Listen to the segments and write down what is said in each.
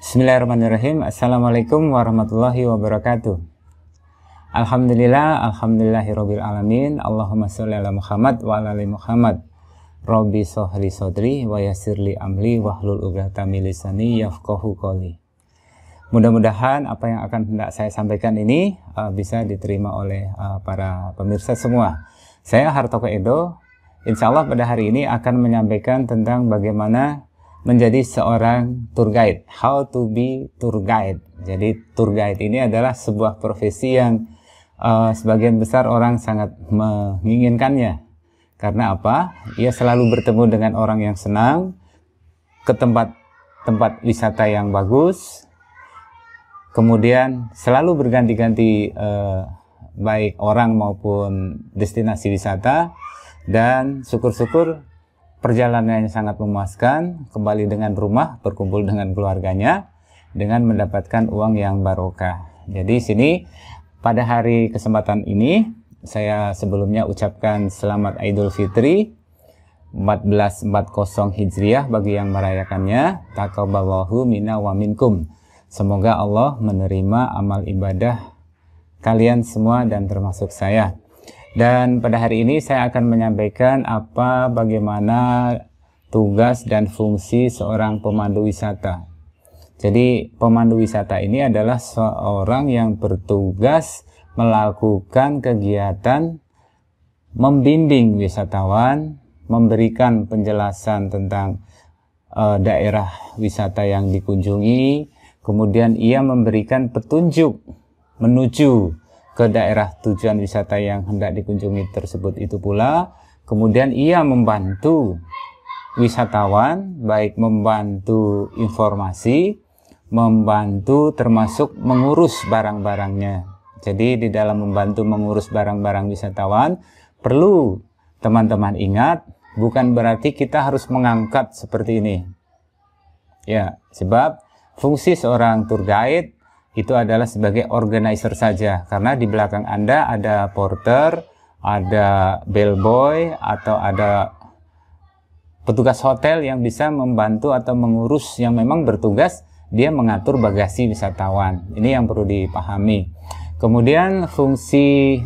Bismillahirrahmanirrahim. Assalamualaikum warahmatullahi wabarakatuh. Alhamdulillah, alhamdulillahirabbil alamin. Allahumma sholli ala Muhammad wa ala ali Muhammad. Robbi sohli sodri wa yasirli amli wahlul ugrata milisani yafkohu koli. Mudah-mudahan apa yang akan hendak saya sampaikan ini uh, bisa diterima oleh uh, para pemirsa semua. Saya Hartoko Edo, insya Allah pada hari ini akan menyampaikan tentang bagaimana menjadi seorang tour guide. How to be tour guide. Jadi tour guide ini adalah sebuah profesi yang uh, sebagian besar orang sangat menginginkannya. Karena apa? Ia selalu bertemu dengan orang yang senang, ke tempat-tempat wisata yang bagus, kemudian selalu berganti-ganti uh, baik orang maupun destinasi wisata, dan syukur-syukur perjalanannya sangat memuaskan, kembali dengan rumah, berkumpul dengan keluarganya, dengan mendapatkan uang yang barokah. Jadi sini pada hari kesempatan ini saya sebelumnya ucapkan selamat Idul Fitri 1440 Hijriah bagi yang merayakannya. Takobawahu mina wa minkum. Semoga Allah menerima amal ibadah kalian semua dan termasuk saya. Dan pada hari ini saya akan menyampaikan apa bagaimana tugas dan fungsi seorang pemandu wisata. Jadi pemandu wisata ini adalah seorang yang bertugas melakukan kegiatan membimbing wisatawan, memberikan penjelasan tentang uh, daerah wisata yang dikunjungi, kemudian ia memberikan petunjuk menuju ke daerah tujuan wisata yang hendak dikunjungi tersebut itu pula. Kemudian ia membantu wisatawan, baik membantu informasi, membantu termasuk mengurus barang-barangnya. Jadi di dalam membantu mengurus barang-barang wisatawan, perlu teman-teman ingat, bukan berarti kita harus mengangkat seperti ini. Ya, sebab fungsi seorang tour guide itu adalah sebagai organizer saja karena di belakang Anda ada porter, ada bellboy atau ada petugas hotel yang bisa membantu atau mengurus yang memang bertugas dia mengatur bagasi wisatawan. Ini yang perlu dipahami. Kemudian fungsi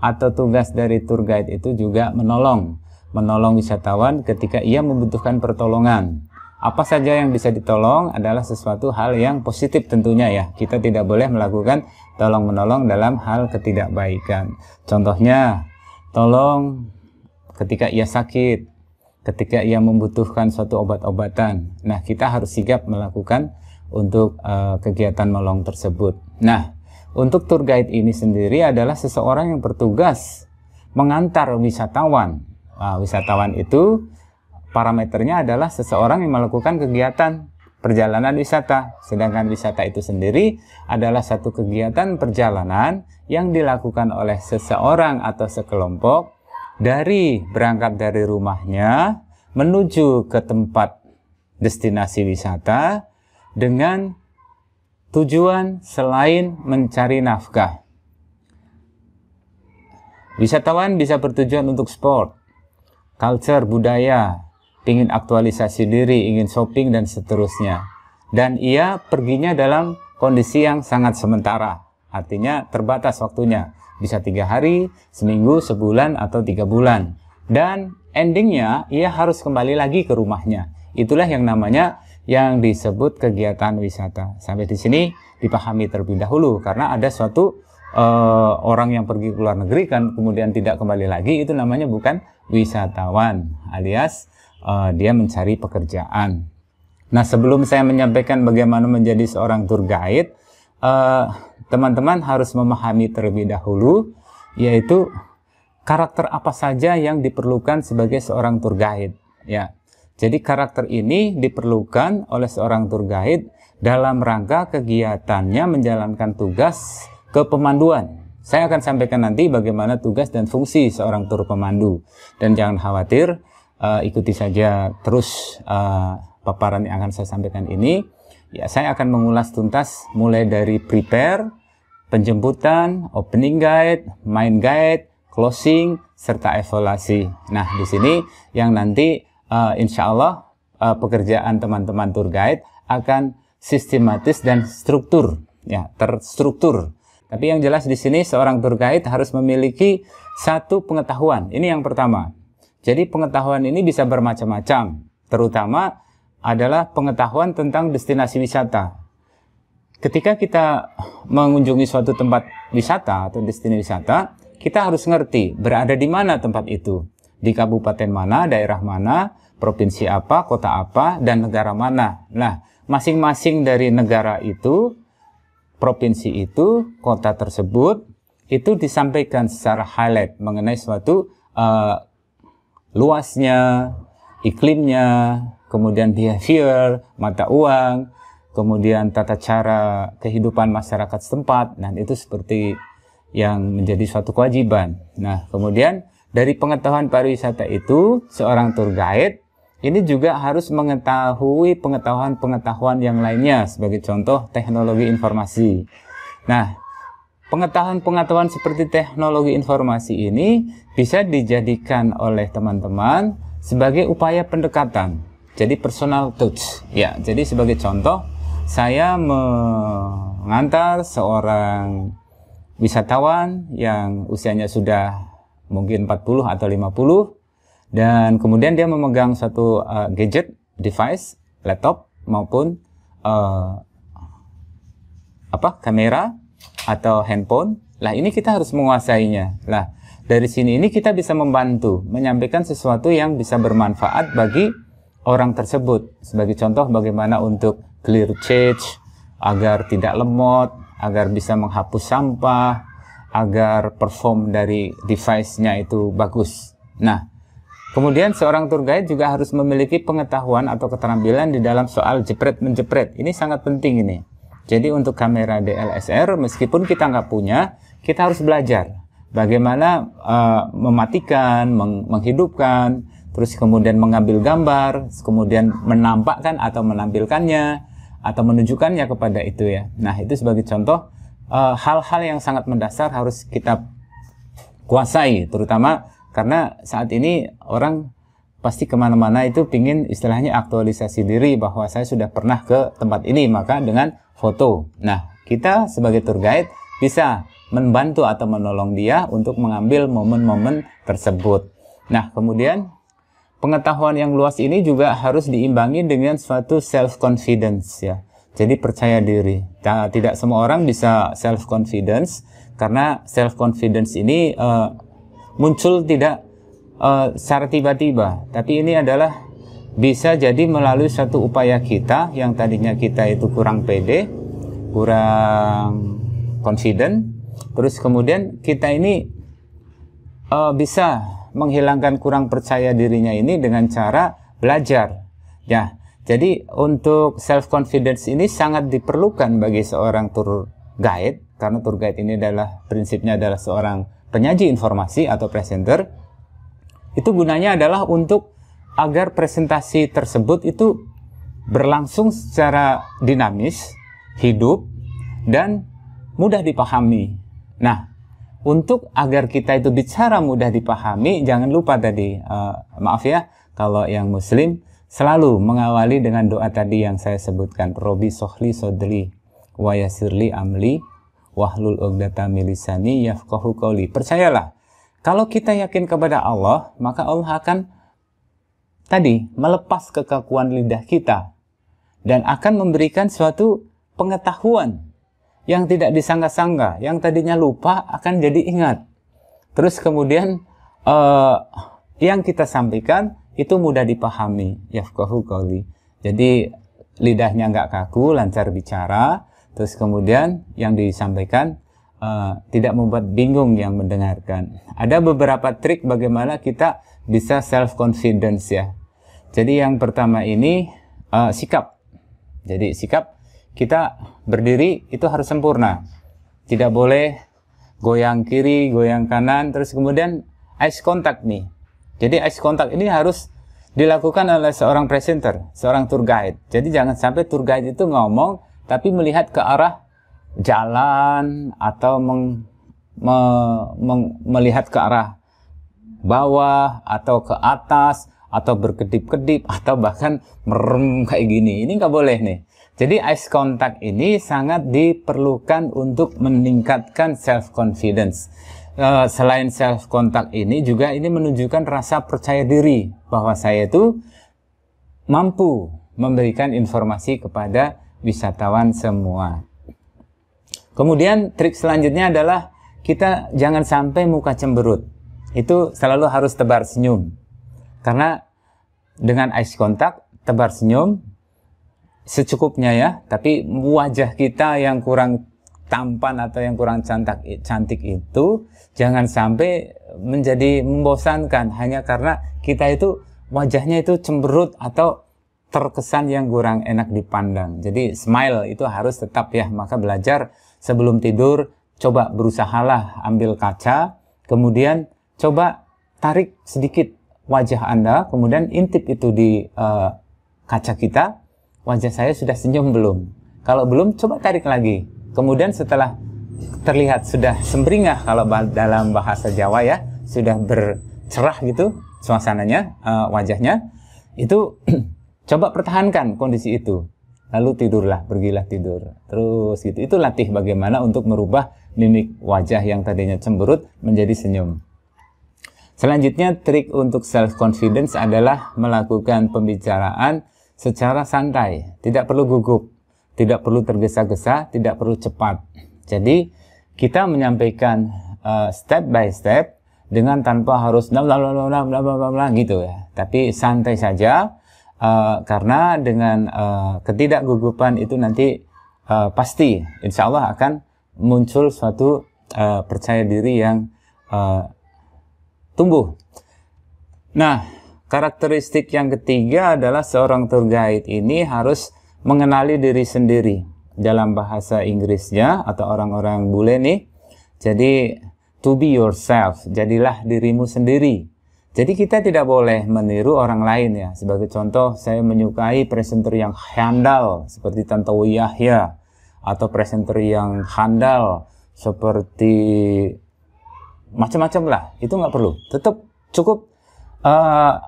atau tugas dari tour guide itu juga menolong menolong wisatawan ketika ia membutuhkan pertolongan apa saja yang bisa ditolong adalah sesuatu hal yang positif tentunya ya. Kita tidak boleh melakukan tolong menolong dalam hal ketidakbaikan. Contohnya, tolong ketika ia sakit, ketika ia membutuhkan suatu obat-obatan. Nah, kita harus sigap melakukan untuk uh, kegiatan menolong tersebut. Nah, untuk tour guide ini sendiri adalah seseorang yang bertugas mengantar wisatawan. Nah, wisatawan itu parameternya adalah seseorang yang melakukan kegiatan perjalanan wisata. Sedangkan wisata itu sendiri adalah satu kegiatan perjalanan yang dilakukan oleh seseorang atau sekelompok dari berangkat dari rumahnya menuju ke tempat destinasi wisata dengan tujuan selain mencari nafkah. Wisatawan bisa bertujuan untuk sport, culture, budaya, ingin aktualisasi diri, ingin shopping dan seterusnya. Dan ia perginya dalam kondisi yang sangat sementara, artinya terbatas waktunya, bisa tiga hari, seminggu, sebulan atau tiga bulan. Dan endingnya ia harus kembali lagi ke rumahnya. Itulah yang namanya yang disebut kegiatan wisata. Sampai di sini dipahami terlebih dahulu karena ada suatu uh, orang yang pergi ke luar negeri kan kemudian tidak kembali lagi itu namanya bukan wisatawan alias uh, dia mencari pekerjaan. Nah, sebelum saya menyampaikan bagaimana menjadi seorang tour guide, eh, teman-teman uh, harus memahami terlebih dahulu yaitu karakter apa saja yang diperlukan sebagai seorang tour guide, ya. Jadi karakter ini diperlukan oleh seorang tour guide dalam rangka kegiatannya menjalankan tugas pemanduan. Saya akan sampaikan nanti bagaimana tugas dan fungsi seorang tour pemandu. Dan jangan khawatir, uh, ikuti saja terus uh, paparan yang akan saya sampaikan ini. Ya, saya akan mengulas tuntas mulai dari prepare, penjemputan, opening guide, main guide, closing, serta evaluasi. Nah, di sini yang nanti uh, insya Allah uh, pekerjaan teman-teman tour guide akan sistematis dan struktur, ya terstruktur. Tapi yang jelas di sini seorang tour guide harus memiliki satu pengetahuan. Ini yang pertama. Jadi pengetahuan ini bisa bermacam-macam, terutama adalah pengetahuan tentang destinasi wisata. Ketika kita mengunjungi suatu tempat wisata atau destinasi wisata, kita harus ngerti berada di mana tempat itu, di kabupaten mana, daerah mana, provinsi apa, kota apa, dan negara mana. Nah, masing-masing dari negara itu, provinsi itu, kota tersebut, itu disampaikan secara highlight mengenai suatu uh, luasnya, iklimnya, kemudian behavior, mata uang, kemudian tata cara kehidupan masyarakat setempat. dan nah, itu seperti yang menjadi suatu kewajiban. Nah, kemudian dari pengetahuan pariwisata itu, seorang tour guide ini juga harus mengetahui pengetahuan-pengetahuan yang lainnya, sebagai contoh teknologi informasi. Nah, Pengetahuan-pengetahuan seperti teknologi informasi ini bisa dijadikan oleh teman-teman sebagai upaya pendekatan. Jadi personal touch. Ya, jadi sebagai contoh, saya mengantar seorang wisatawan yang usianya sudah mungkin 40 atau 50 dan kemudian dia memegang satu uh, gadget, device, laptop maupun uh, apa kamera atau handphone. Lah ini kita harus menguasainya. Lah dari sini ini kita bisa membantu menyampaikan sesuatu yang bisa bermanfaat bagi orang tersebut. Sebagai contoh bagaimana untuk clear change agar tidak lemot, agar bisa menghapus sampah, agar perform dari device-nya itu bagus. Nah, Kemudian seorang tour guide juga harus memiliki pengetahuan atau keterampilan di dalam soal jepret menjepret. Ini sangat penting ini. Jadi untuk kamera DLSR, meskipun kita nggak punya, kita harus belajar bagaimana uh, mematikan, meng menghidupkan, terus kemudian mengambil gambar, kemudian menampakkan atau menampilkannya atau menunjukkannya kepada itu ya. Nah itu sebagai contoh eh, hal-hal uh, yang sangat mendasar harus kita kuasai, terutama karena saat ini orang pasti kemana-mana itu pingin istilahnya aktualisasi diri bahwa saya sudah pernah ke tempat ini maka dengan foto. Nah, kita sebagai tour guide bisa membantu atau menolong dia untuk mengambil momen-momen tersebut. Nah, kemudian pengetahuan yang luas ini juga harus diimbangi dengan suatu self confidence ya. Jadi percaya diri. Tidak semua orang bisa self confidence karena self confidence ini uh, muncul tidak uh, secara tiba-tiba, tapi ini adalah bisa jadi melalui satu upaya kita yang tadinya kita itu kurang pede, kurang confident, terus kemudian kita ini uh, bisa menghilangkan kurang percaya dirinya ini dengan cara belajar. Ya, jadi untuk self confidence ini sangat diperlukan bagi seorang tour guide karena tour guide ini adalah prinsipnya adalah seorang penyaji informasi atau presenter. Itu gunanya adalah untuk agar presentasi tersebut itu berlangsung secara dinamis, hidup, dan mudah dipahami. Nah, untuk agar kita itu bicara mudah dipahami, jangan lupa tadi, uh, maaf ya, kalau yang muslim selalu mengawali dengan doa tadi yang saya sebutkan, Robi Sohli Sodri Wayasirli Amli, Wahlul Ogdata Milisani, Yafkohu Qawli. Percayalah, kalau kita yakin kepada Allah, maka Allah akan tadi melepas kekakuan lidah kita dan akan memberikan suatu pengetahuan yang tidak disangka-sangka, yang tadinya lupa akan jadi ingat. Terus kemudian uh, yang kita sampaikan itu mudah dipahami, qawli. Jadi lidahnya nggak kaku, lancar bicara, terus kemudian yang disampaikan uh, tidak membuat bingung yang mendengarkan. Ada beberapa trik bagaimana kita bisa self confidence ya. Jadi yang pertama ini uh, sikap. Jadi sikap kita berdiri itu harus sempurna. Tidak boleh goyang kiri, goyang kanan, terus kemudian ice contact nih. Jadi ice contact ini harus dilakukan oleh seorang presenter, seorang tour guide. Jadi jangan sampai tour guide itu ngomong tapi melihat ke arah jalan atau meng, me, meng, melihat ke arah bawah atau ke atas atau berkedip-kedip atau bahkan merem kayak gini. Ini nggak boleh nih. Jadi eye contact ini sangat diperlukan untuk meningkatkan self confidence. E, selain self contact ini juga ini menunjukkan rasa percaya diri bahwa saya itu mampu memberikan informasi kepada wisatawan semua. Kemudian trik selanjutnya adalah kita jangan sampai muka cemberut. Itu selalu harus tebar senyum. Karena dengan ice contact, tebar senyum, secukupnya ya, tapi wajah kita yang kurang tampan atau yang kurang cantik cantik itu jangan sampai menjadi membosankan hanya karena kita itu wajahnya itu cemberut atau terkesan yang kurang enak dipandang. Jadi smile itu harus tetap ya, maka belajar sebelum tidur coba berusahalah ambil kaca, kemudian coba tarik sedikit wajah Anda, kemudian intip itu di uh, kaca kita, wajah saya sudah senyum belum? Kalau belum, coba tarik lagi. Kemudian setelah terlihat sudah sembringah kalau dalam bahasa Jawa ya, sudah bercerah gitu suasananya, uh, wajahnya, itu coba pertahankan kondisi itu. Lalu tidurlah, pergilah tidur. Terus gitu. Itu latih bagaimana untuk merubah mimik wajah yang tadinya cemberut menjadi senyum. Selanjutnya, trik untuk self-confidence adalah melakukan pembicaraan secara santai, tidak perlu gugup, tidak perlu tergesa-gesa, tidak perlu cepat. Jadi, kita menyampaikan uh, step by step dengan tanpa harus bla bla bla bla bla bla bla gitu ya. Tapi santai saja uh, karena dengan uh, ketidakgugupan itu nanti uh, pasti insya Allah akan muncul suatu uh, percaya diri yang uh, tumbuh. Nah, karakteristik yang ketiga adalah seorang tour guide ini harus mengenali diri sendiri dalam bahasa Inggrisnya atau orang-orang bule nih. Jadi to be yourself, jadilah dirimu sendiri. Jadi kita tidak boleh meniru orang lain ya. Sebagai contoh, saya menyukai presenter yang handal seperti Tantowi Yahya atau presenter yang handal seperti macam-macam lah itu nggak perlu tetap cukup uh,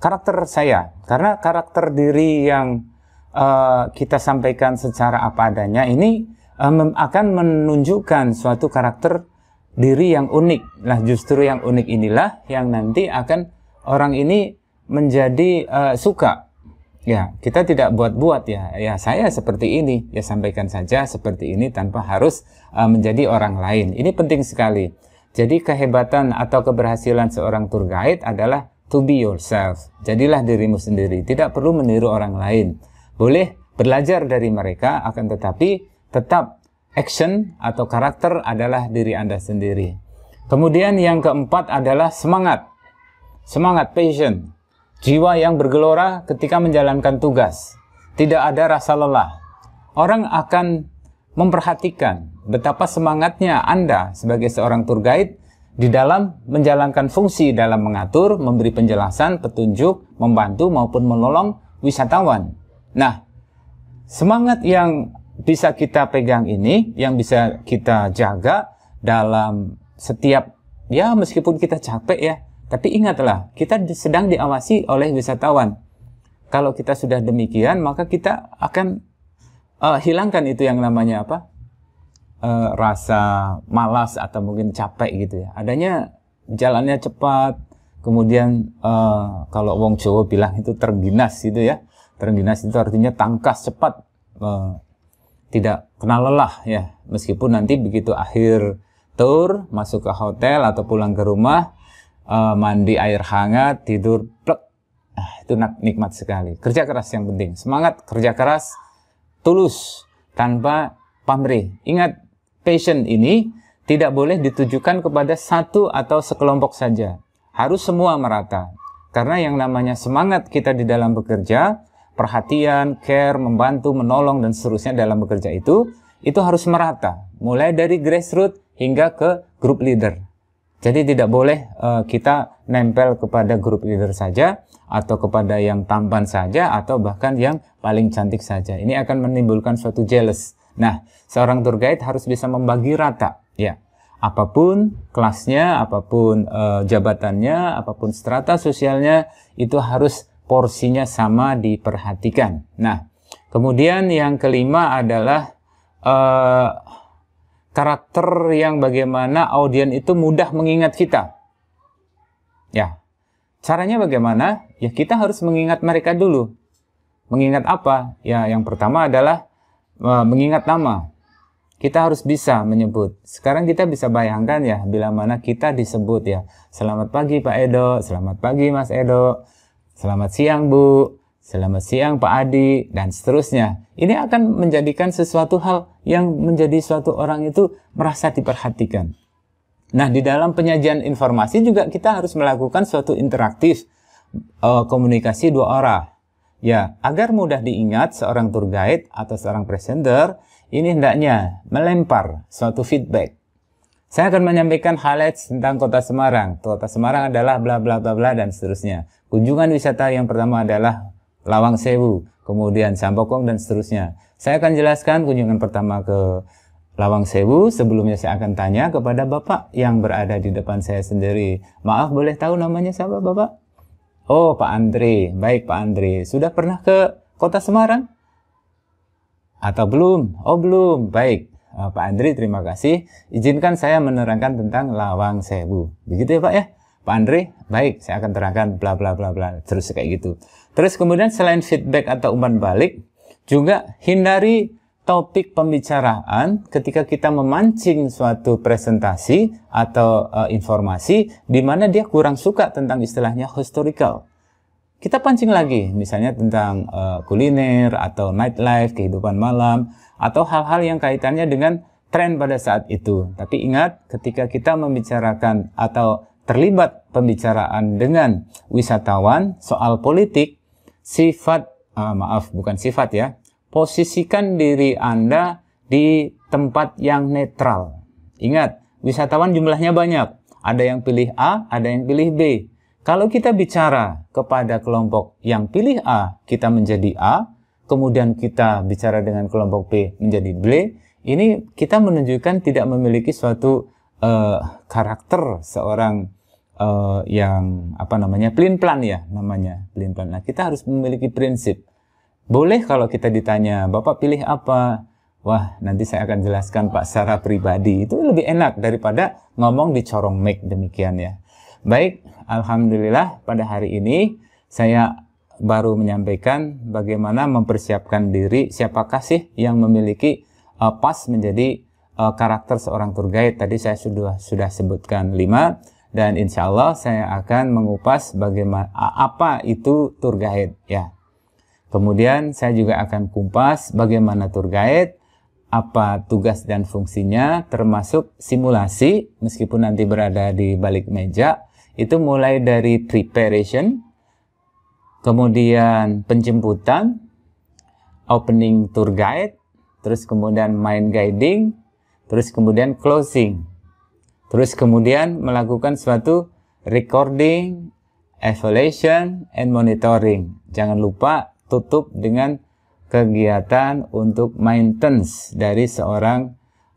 karakter saya karena karakter diri yang uh, kita sampaikan secara apa adanya ini uh, akan menunjukkan suatu karakter diri yang unik lah justru yang unik inilah yang nanti akan orang ini menjadi uh, suka ya kita tidak buat-buat ya ya saya seperti ini ya sampaikan saja seperti ini tanpa harus uh, menjadi orang lain ini penting sekali jadi kehebatan atau keberhasilan seorang tour guide adalah to be yourself. Jadilah dirimu sendiri, tidak perlu meniru orang lain. Boleh belajar dari mereka, akan tetapi tetap action atau karakter adalah diri Anda sendiri. Kemudian yang keempat adalah semangat. Semangat, passion. Jiwa yang bergelora ketika menjalankan tugas. Tidak ada rasa lelah. Orang akan memperhatikan betapa semangatnya Anda sebagai seorang tour guide di dalam menjalankan fungsi dalam mengatur, memberi penjelasan, petunjuk, membantu maupun menolong wisatawan. Nah, semangat yang bisa kita pegang ini, yang bisa kita jaga dalam setiap ya meskipun kita capek ya, tapi ingatlah kita sedang diawasi oleh wisatawan. Kalau kita sudah demikian, maka kita akan uh, hilangkan itu yang namanya apa? uh, rasa malas atau mungkin capek gitu ya. Adanya jalannya cepat, kemudian uh, kalau wong Jawa bilang itu terginas gitu ya. Terginas itu artinya tangkas cepat, uh, tidak kenal lelah ya. Meskipun nanti begitu akhir tour masuk ke hotel atau pulang ke rumah uh, mandi air hangat, tidur plek. Ah, itu nikmat sekali. Kerja keras yang penting. Semangat kerja keras tulus tanpa pamrih. Ingat passion ini tidak boleh ditujukan kepada satu atau sekelompok saja. Harus semua merata. Karena yang namanya semangat kita di dalam bekerja, perhatian, care, membantu, menolong, dan seterusnya dalam bekerja itu, itu harus merata. Mulai dari grassroots hingga ke grup leader. Jadi tidak boleh uh, kita nempel kepada grup leader saja, atau kepada yang tampan saja, atau bahkan yang paling cantik saja. Ini akan menimbulkan suatu jealous Nah, seorang tour guide harus bisa membagi rata, ya. Apapun kelasnya, apapun e, jabatannya, apapun strata sosialnya, itu harus porsinya sama diperhatikan. Nah, kemudian yang kelima adalah e, karakter yang bagaimana audien itu mudah mengingat kita. Ya, caranya bagaimana? Ya kita harus mengingat mereka dulu. Mengingat apa? Ya, yang pertama adalah mengingat nama. Kita harus bisa menyebut. Sekarang kita bisa bayangkan ya, bila mana kita disebut ya. Selamat pagi Pak Edo, selamat pagi Mas Edo, selamat siang Bu, selamat siang Pak Adi, dan seterusnya. Ini akan menjadikan sesuatu hal yang menjadi suatu orang itu merasa diperhatikan. Nah, di dalam penyajian informasi juga kita harus melakukan suatu interaktif eh, komunikasi dua orang Ya, agar mudah diingat seorang tour guide atau seorang presenter, ini hendaknya melempar suatu feedback. Saya akan menyampaikan highlights tentang kota Semarang. Kota Semarang adalah bla bla bla bla dan seterusnya. Kunjungan wisata yang pertama adalah Lawang Sewu, kemudian Sampokong dan seterusnya. Saya akan jelaskan kunjungan pertama ke Lawang Sewu. Sebelumnya saya akan tanya kepada Bapak yang berada di depan saya sendiri. Maaf, boleh tahu namanya siapa Bapak? Oh, Pak Andre. Baik, Pak Andre. Sudah pernah ke kota Semarang? Atau belum? Oh, belum. Baik. Eh, Pak Andre, terima kasih. Izinkan saya menerangkan tentang Lawang Sewu. Begitu ya, Pak ya? Pak Andre, baik, saya akan terangkan bla bla bla bla terus kayak gitu. Terus kemudian selain feedback atau umpan balik, juga hindari topik pembicaraan ketika kita memancing suatu presentasi atau uh, informasi di mana dia kurang suka tentang istilahnya historical. Kita pancing lagi, misalnya tentang uh, kuliner atau nightlife, kehidupan malam, atau hal-hal yang kaitannya dengan tren pada saat itu. Tapi ingat, ketika kita membicarakan atau terlibat pembicaraan dengan wisatawan soal politik, sifat, uh, maaf, bukan sifat ya, posisikan diri Anda di tempat yang netral. Ingat, wisatawan jumlahnya banyak. Ada yang pilih A, ada yang pilih B. Kalau kita bicara kepada kelompok yang pilih A, kita menjadi A, kemudian kita bicara dengan kelompok B menjadi B, ini kita menunjukkan tidak memiliki suatu uh, karakter seorang uh, yang apa namanya plan plan ya namanya plan plan. Nah kita harus memiliki prinsip boleh kalau kita ditanya, Bapak pilih apa? Wah, nanti saya akan jelaskan Pak secara pribadi. Itu lebih enak daripada ngomong di corong mic demikian ya. Baik, Alhamdulillah pada hari ini saya baru menyampaikan bagaimana mempersiapkan diri siapakah sih yang memiliki uh, pas menjadi uh, karakter seorang tour guide tadi saya sudah sudah sebutkan lima dan insya Allah saya akan mengupas bagaimana apa itu tour guide ya Kemudian saya juga akan kumpas bagaimana tour guide, apa tugas dan fungsinya, termasuk simulasi meskipun nanti berada di balik meja. Itu mulai dari preparation, kemudian penjemputan, opening tour guide, terus kemudian mind guiding, terus kemudian closing, terus kemudian melakukan suatu recording, evaluation, and monitoring. Jangan lupa tutup dengan kegiatan untuk maintenance dari seorang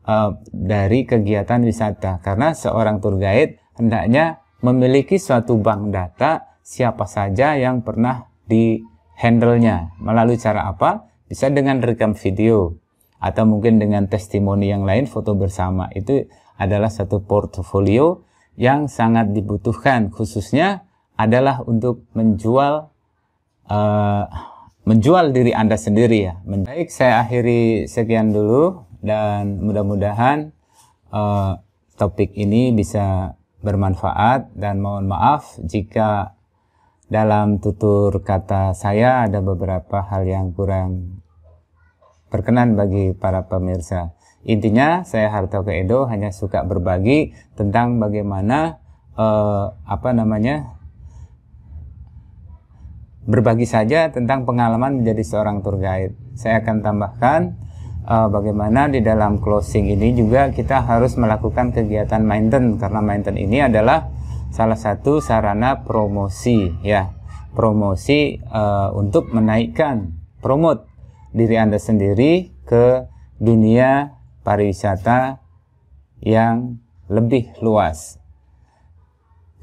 uh, dari kegiatan wisata karena seorang tour guide hendaknya memiliki suatu bank data siapa saja yang pernah di handle-nya melalui cara apa bisa dengan rekam video atau mungkin dengan testimoni yang lain foto bersama itu adalah satu portfolio yang sangat dibutuhkan khususnya adalah untuk menjual uh, menjual diri Anda sendiri ya. Baik, saya akhiri sekian dulu dan mudah-mudahan uh, topik ini bisa bermanfaat dan mohon maaf jika dalam tutur kata saya ada beberapa hal yang kurang berkenan bagi para pemirsa. Intinya saya Harto Keedo hanya suka berbagi tentang bagaimana uh, apa namanya berbagi saja tentang pengalaman menjadi seorang tour guide. Saya akan tambahkan uh, bagaimana di dalam closing ini juga kita harus melakukan kegiatan maintenance karena maintenance ini adalah salah satu sarana promosi ya. Promosi uh, untuk menaikkan promote diri Anda sendiri ke dunia pariwisata yang lebih luas